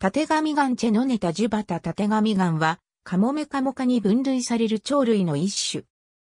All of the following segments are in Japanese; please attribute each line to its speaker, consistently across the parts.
Speaker 1: 縦紙ンチェノネタジュバタ縦紙ンは、カモメカモカに分類される鳥類の一種。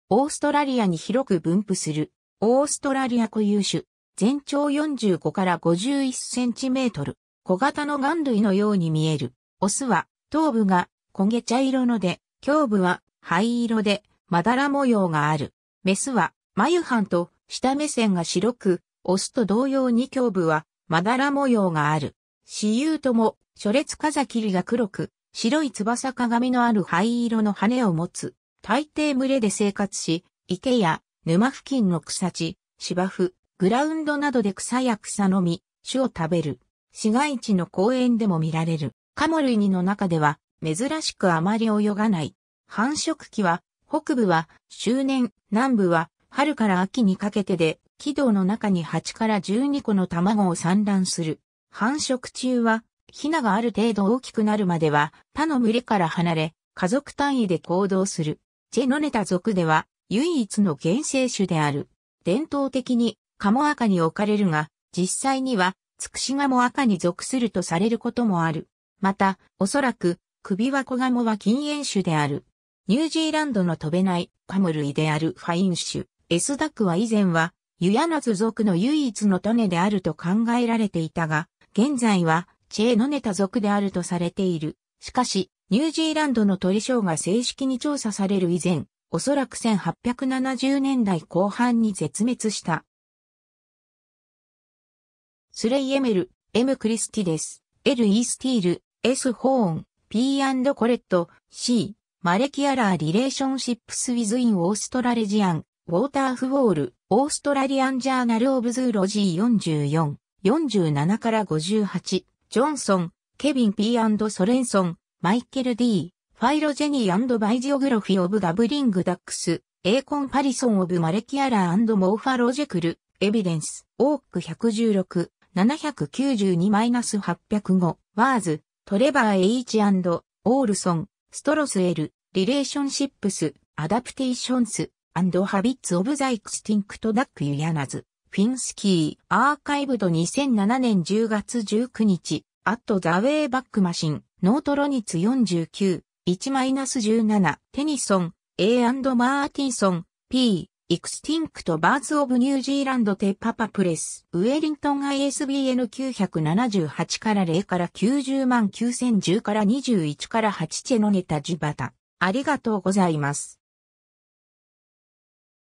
Speaker 1: オーストラリアに広く分布する、オーストラリア固有種、全長45から51センチメートル、小型の眼類のように見える。オスは、頭部が焦げ茶色ので、胸部は灰色で、まだら模様がある。メスは、眉藩と下目線が白く、オスと同様に胸部は、まだら模様がある。私有とも、諸列風切りが黒く、白い翼鏡のある灰色の羽を持つ。大抵群れで生活し、池や沼付近の草地、芝生、グラウンドなどで草や草の実、種を食べる。市街地の公園でも見られる。カモ類の中では、珍しくあまり泳がない。繁殖期は、北部は、周年、南部は、春から秋にかけてで、軌道の中に8から12個の卵を産卵する。繁殖中は、ヒナがある程度大きくなるまでは、他の群れから離れ、家族単位で行動する。ジェノネタ族では、唯一の原生種である。伝統的に、カモアカに置かれるが、実際には、ツクシガモアカに属するとされることもある。また、おそらく、首輪コガモは禁煙種である。ニュージーランドの飛べないカモ類であるファイン種、エスダックは以前は、ユヤナズ族の唯一の種であると考えられていたが、現在は、チェーノネタ族であるとされている。しかし、ニュージーランドの鳥賞が正式に調査される以前、おそらく1870年代後半に絶滅した。スレイ・エメル、エム・クリスティです。ル・イースティール、エス・ホーン、P& コレット、C・ マレキアラー・リレーションシップス・ウィズ・イン・オーストラレジアン、ウォーター・フウォール、オーストラリアン・ジャーナル・オブ・ズロジー44。47から58、ジョンソン、ケビン P& ソレンソン、マイケル D、ファイロジェニーバイジオグロフィオブガブリングダックス、エーコンパリソンオブマレキアラーモーファロジェクル、エビデンス、オーク116、792-805、ワーズ、トレバー H& オールソン、ストロス L、リレーションシップス、アダプテーションス、ハビッツオブザイクスティンクトダックユヤナズ、フィンスキー、アーカイブド2007年10月19日、アットザウェイバックマシン、ノートロニツ49、1-17、テニソン、A& マーティンソン、P、エクスティンクトバーズオブニュージーランドテパパプレス、ウェリントン ISBN978 から0から90万9010から21から8チェノネタジバタ。ありがとうございます。